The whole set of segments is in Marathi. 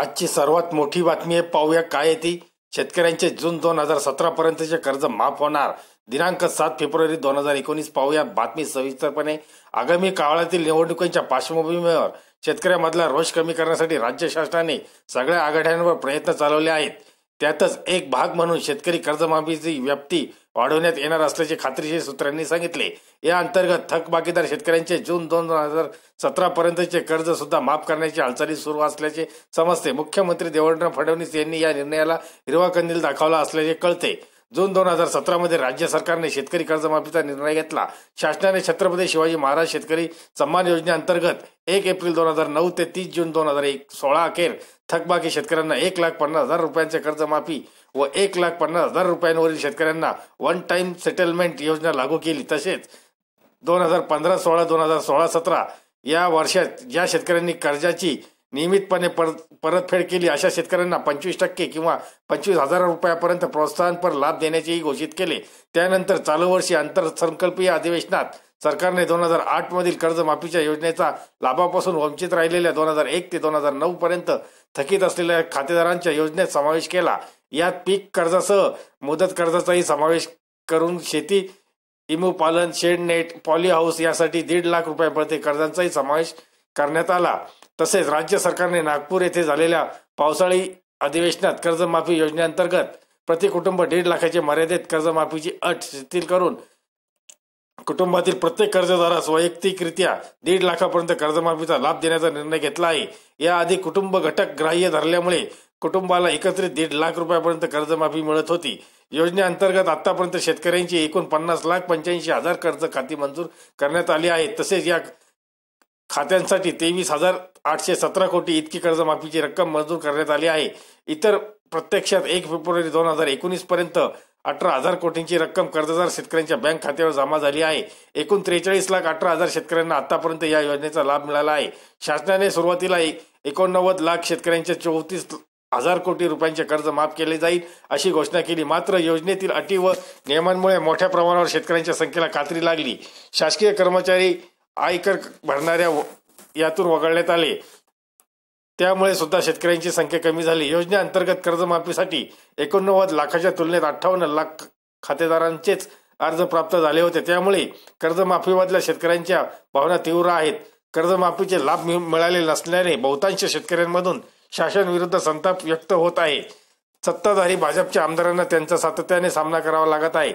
आजची सर्वात मोठी बातमी आहे पाहूया काय येते शेतकऱ्यांचे जून दोन हजार सतरा पर्यंतचे कर्ज माफ होणार दिनांक सात फेब्रुवारी दोन हजार एकोणीस पाहूया बातमी सविस्तरपणे आगामी काळातील निवडणुकांच्या पार्श्वभूमीवर शेतकऱ्यांमधला रोष कमी करण्यासाठी राज्य शासनाने सगळ्या आघाड्यांवर प्रयत्न चालवले आहेत त्यातच एक भाग म्हणून शेतकरी कर्जमाफीची व्याप्ती वाढवण्यात येणार असल्याचे खात्रीशीर सूत्रांनी सांगितले या अंतर्गत थकबाकीदार शेतकऱ्यांचे जून दोन हजार सतरा पर्यंतचे कर्ज सुद्धा माफ करण्याची हालचाली सुरू असल्याचे समजते मुख्यमंत्री देवेंद्र फडणवीस यांनी या निर्णयाला हिरवा कंदील दाखवला असल्याचे कळते जून दोन हजार सतरामध्ये राज्य सरकारने शेतकरी कर्जमाफीचा निर्णय घेतला शासनाने छत्रपती शिवाजी महाराज शेतकरी सन्मान योजनेअंतर्गत एक एप्रिल दोन हजार नऊ ते तीस जून दोन हजार एक सोळा अखेर थकबाकी शेतकऱ्यांना एक लाख पन्नास हजार रुपयांचे कर्जमाफी व एक लाख पन्नास हजार रुपयांवरील शेतकऱ्यांना वन टाईम सेटलमेंट योजना लागू केली तसेच दोन हजार पंधरा सोळा दोन हजार सोळा सतरा या वर्षात ज्या शेतकऱ्यांनी कर्जाची नियमितपणे परत परतफेड केली अशा शेतकऱ्यांना पंचवीस टक्के किंवा पंचवीस हजार रुपयापर्यंत प्रोत्साहनपर लाभ देण्याचेही घोषित केले त्यानंतर चालू वर्षी आंतरसंकल्पीय अधिवेशनात सरकारने दोन हजार आठ मधील कर्जमाफीच्या योजनेचा लाभापासून वंचित राहिलेल्या दोन हजार एक ते दोन हजार नऊ पर्यंत थकीत असलेल्या खातेदारांच्या योजनेत समावेश केला यात पीक कर्जासह मुदत कर्जाचाही समावेश करून शेती इमू पालन शेड नेट पॉली हाऊस यासाठी दीड लाख रुपयापर्यंत कर्जांचाही समावेश करण्यात आला तसेच राज्य सरकारने नागपूर येथे झालेल्या पावसाळी अधिवेशनात कर्जमाफी योजनेअंतर्गत प्रति कुटुंब दीड लाखाचे मर्यादित कर्जमाफीची अट शिथिल करून कुटुंबातील प्रत्येक कर्जदारास वैयक्तिकरित्या दीड लाखापर्यंत कर्जमाफीचा लाभ देण्याचा निर्णय घेतला आहे याआधी कुटुंब घटक ग्राह्य धरल्यामुळे कुटुंबाला एकत्रित दीड लाख रुपयापर्यंत कर्जमाफी मिळत होती योजनेअंतर्गत आतापर्यंत शेतकऱ्यांची एकूण पन्नास लाख पंच्याऐंशी हजार कर्ज खाती मंजूर करण्यात आली आहे तसेच या खात्यांसाठी तेवीस हजार आठशे सतरा कोटी इतकी कर्जमाफीची रक्कम मंजूर करण्यात आली आहे इतर प्रत्यक्षात एक फेब्रुवारी दोन हजार एकोणीस पर्यंत अठरा हजार कोटींची रक्कम कर्जदार शेतकऱ्यांच्या बँक खात्यावर जमा झाली आहे एकूण त्रेचाळीस लाख अठरा हजार शेतकऱ्यांना आतापर्यंत या योजनेचा लाभ मिळाला आहे शासनाने सुरुवातीला एकोणनव्वद लाख शेतकऱ्यांच्या चौतीस हजार कोटी रुपयांचे कर्ज माफ केले जाईल अशी घोषणा केली मात्र योजनेतील अटी व नियमांमुळे मोठ्या प्रमाणावर शेतकऱ्यांच्या संख्येला कात्री लागली शासकीय कर्मचारी आयकर भरणाऱ्या यातून वगळण्यात आले त्यामुळे सुद्धा शेतकऱ्यांची संख्या कमी झाली योजनेअंतर्गत कर्जमाफीसाठी एकोणनव्वद लाखाच्या तुलनेत अठ्ठावन्न लाख खातेदारांचेच अर्ज प्राप्त झाले होते त्यामुळे कर्जमाफीमधल्या शेतकऱ्यांच्या भावना तीव्र आहेत कर्जमाफीचे लाभ मिळाले नसल्याने बहुतांश शेतकऱ्यांमधून शासनविरुद्ध संताप व्यक्त होत आहे सत्ताधारी भाजपच्या आमदारांना त्यांचा सातत्याने सामना करावा लागत आहे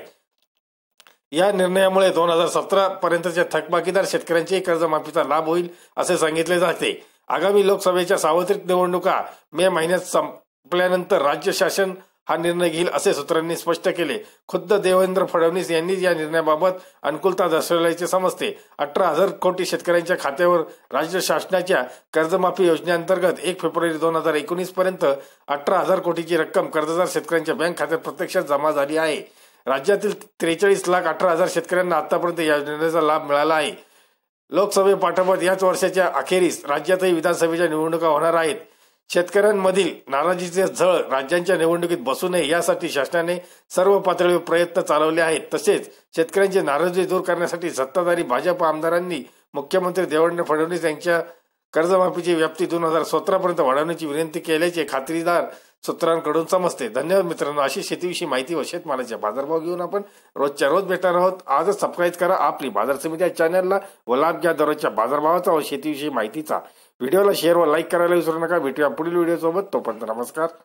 या निर्णयामुळे दोन हजार सतरा पर्यंतच्या थकबाकीदार शेतकऱ्यांची कर्जमाफीचा लाभ होईल असे सांगितले जाते आगामी लोकसभेच्या सार्वत्रिक निवडणुका मे महिन्यात संपल्यानंतर राज्य शासन हा निर्णय घेईल असे सूत्रांनी स्पष्ट केले खुद्द देवेंद्र फडणवीस यांनी या निर्णयाबाबत अनुकूलता दर्शवल्याचे समजते अठरा हजार कोटी शेतकऱ्यांच्या खात्यावर राज्य शासनाच्या कर्जमाफी योजनेअंतर्गत एक फेब्रुवारी दोन हजार एकोणीस पर्यंत अठरा हजार कोटीची रक्कम कर्जदार शेतकऱ्यांच्या बँक खात्यात प्रत्यक्षात जमा झाली आहे राज्यातील त्रेचाळीस लाख अठरा हजार शेतकऱ्यांना आतापर्यंत या योजनेचा लाभ मिळाला आहे लोकसभेपाठोपाठ याच वर्षाच्या अखेरीस राज्यातही विधानसभेच्या निवडणुका होणार आहेत शेतकऱ्यांमधील नाराजीचे झळ राज्यांच्या निवडणुकीत बसू नये यासाठी शासनाने सर्व पातळीवर प्रयत्न चालवले आहेत तसेच शेतकऱ्यांची नाराजी दूर करण्यासाठी सत्ताधारी भाजप आमदारांनी मुख्यमंत्री देवेंद्र फडणवीस यांच्या कर्जमाफीची व्याप्ती दोन हजार सतरापर्यंत वाढवण्याची विनंती केल्याचे खात्रीदार सूत्रांकडून समजते धन्यवाद मित्रांनो अशी शेतीविषयी माहिती व शेतमालाचे बाजारभाव घेऊन आपण रोजच्या रोज भेटणार आहोत आजच सबस्क्राईब करा आपली बाजार समिती चॅनलला व लाभ घ्या दररोजच्या बाजारभावाचा व शेतीविषयी माहितीचा व्हिडिओला शेअर व लाईक करायला विसरू नका भेटूया पुढील व्हिडिओसोबत तोपर्यंत नमस्कार